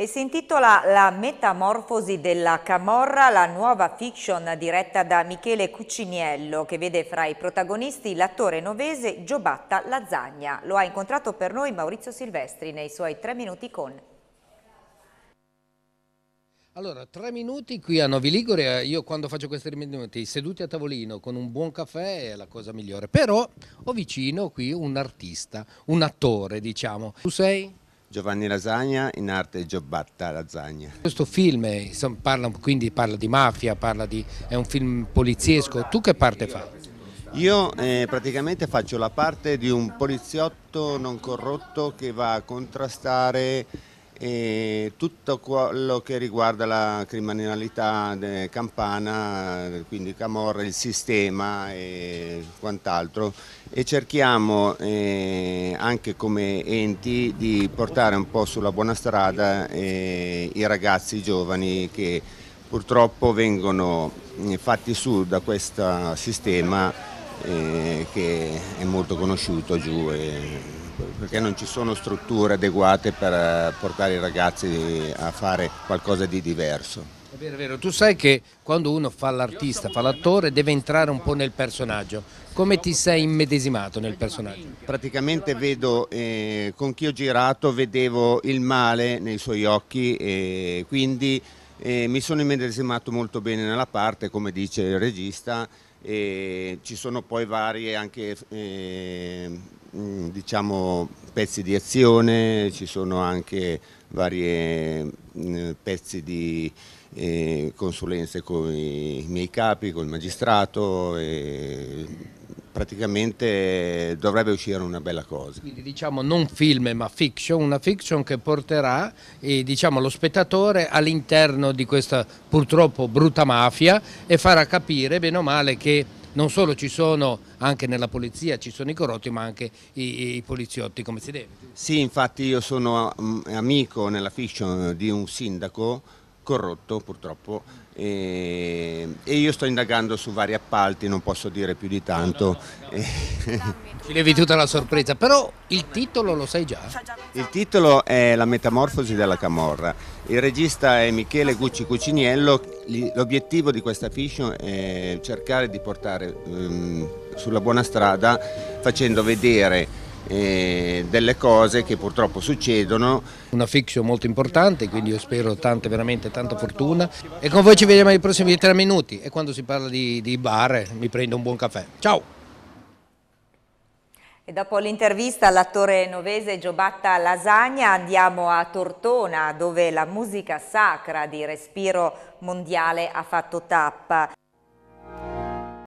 e si intitola La metamorfosi della Camorra, la nuova fiction diretta da Michele Cuciniello che vede fra i protagonisti l'attore novese Giobatta Lazzagna. Lo ha incontrato per noi Maurizio Silvestri nei suoi tre minuti con... Allora, tre minuti qui a Novi Ligure, eh, io quando faccio questi minuti seduti a tavolino con un buon caffè è la cosa migliore, però ho vicino qui un artista, un attore diciamo. Tu sei? Giovanni Lasagna, in arte Giobatta Lasagna. Questo film eh, insomma, parla, quindi parla di mafia, parla di, è un film poliziesco, tu che parte fai? Io eh, praticamente faccio la parte di un poliziotto non corrotto che va a contrastare e tutto quello che riguarda la criminalità campana, quindi Camorra, il sistema e quant'altro e cerchiamo eh, anche come enti di portare un po' sulla buona strada eh, i ragazzi i giovani che purtroppo vengono eh, fatti su da questo sistema eh, che è molto conosciuto giù. E, perché non ci sono strutture adeguate per eh, portare i ragazzi a fare qualcosa di diverso. È vero, è vero. Tu sai che quando uno fa l'artista, fa l'attore, deve entrare un po' nel personaggio. Come ti sei immedesimato nel personaggio? Praticamente vedo, eh, con chi ho girato, vedevo il male nei suoi occhi e quindi eh, mi sono immedesimato molto bene nella parte, come dice il regista, e ci sono poi vari anche eh, mm, diciamo, pezzi di azione, ci sono anche vari mm, pezzi di eh, consulenze con i miei capi, con il magistrato. E, praticamente dovrebbe uscire una bella cosa. Quindi diciamo non film ma fiction, una fiction che porterà eh, diciamo, lo spettatore all'interno di questa purtroppo brutta mafia e farà capire bene o male che non solo ci sono, anche nella polizia ci sono i corrotti ma anche i, i poliziotti come si deve. Sì, infatti io sono mm, amico nella fiction di un sindaco corrotto purtroppo e e io sto indagando su vari appalti, non posso dire più di tanto. No, no, no. Eh. Ci levi tutta la sorpresa, però il titolo lo sai già? Il titolo è La metamorfosi della Camorra. Il regista è Michele Gucci Cuciniello. L'obiettivo di questa fiction è cercare di portare um, sulla buona strada facendo vedere eh, delle cose che purtroppo succedono. Una fiction molto importante, quindi io spero tante, veramente tanta fortuna. E con voi ci vediamo nei prossimi tre minuti e quando si parla di, di bar eh, mi prendo un buon caffè. Ciao! E dopo l'intervista all'attore novese Giobatta Lasagna andiamo a Tortona dove la musica sacra di respiro mondiale ha fatto tappa.